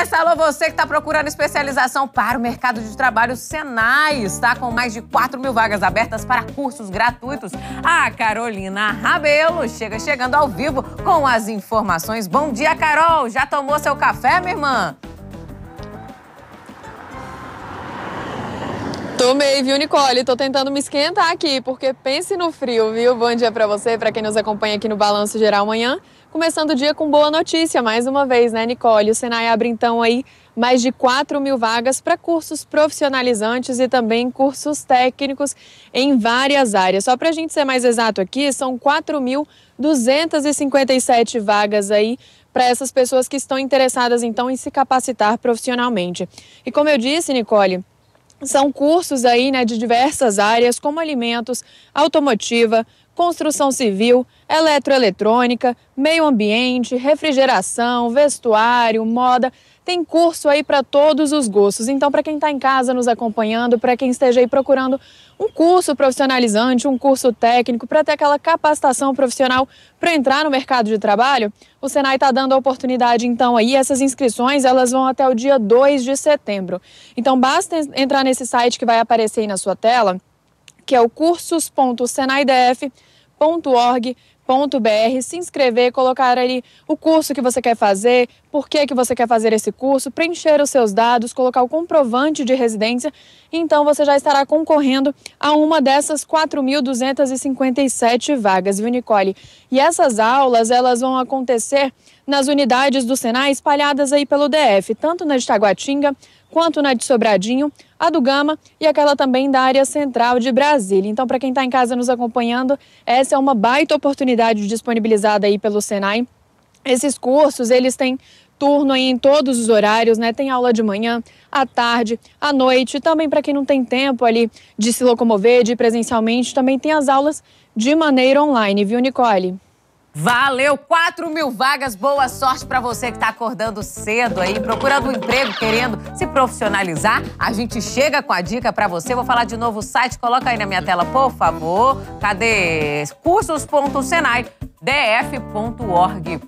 essa! Alô, você que está procurando especialização para o mercado de trabalho, o Senai está com mais de 4 mil vagas abertas para cursos gratuitos. A Carolina Rabelo chega chegando ao vivo com as informações. Bom dia, Carol! Já tomou seu café, minha irmã? Tomei, viu, Nicole? Tô tentando me esquentar aqui, porque pense no frio, viu? Bom dia para você, para quem nos acompanha aqui no Balanço Geral amanhã. Começando o dia com boa notícia, mais uma vez, né, Nicole? O Senai abre então aí mais de 4 mil vagas para cursos profissionalizantes e também cursos técnicos em várias áreas. Só para a gente ser mais exato aqui, são 4.257 vagas aí para essas pessoas que estão interessadas então em se capacitar profissionalmente. E como eu disse, Nicole, são cursos aí, né, de diversas áreas, como alimentos, automotiva, construção civil, eletroeletrônica, meio ambiente, refrigeração, vestuário, moda. Tem curso aí para todos os gostos. Então, para quem está em casa nos acompanhando, para quem esteja aí procurando um curso profissionalizante, um curso técnico, para ter aquela capacitação profissional para entrar no mercado de trabalho, o Senai está dando a oportunidade, então, aí. Essas inscrições, elas vão até o dia 2 de setembro. Então, basta entrar nesse site que vai aparecer aí na sua tela, que é o cursos.senaidf.com www.cefaz.org.br, se inscrever, colocar ali o curso que você quer fazer, por que, que você quer fazer esse curso, preencher os seus dados, colocar o comprovante de residência. Então você já estará concorrendo a uma dessas 4.257 vagas, viu, Nicole? E essas aulas, elas vão acontecer nas unidades do Senai espalhadas aí pelo DF, tanto na Itaguatinga quanto na de Sobradinho, a do Gama e aquela também da área central de Brasília. Então, para quem está em casa nos acompanhando, essa é uma baita oportunidade disponibilizada aí pelo Senai. Esses cursos, eles têm turno aí em todos os horários, né? Tem aula de manhã, à tarde, à noite. Também para quem não tem tempo ali de se locomover, de ir presencialmente, também tem as aulas de maneira online, viu, Nicole? Valeu! 4 mil vagas, boa sorte para você que está acordando cedo aí, procurando um emprego, querendo se profissionalizar. A gente chega com a dica para você. Vou falar de novo o site, coloca aí na minha tela, por favor. Cadê? cursos.senai.df.org.br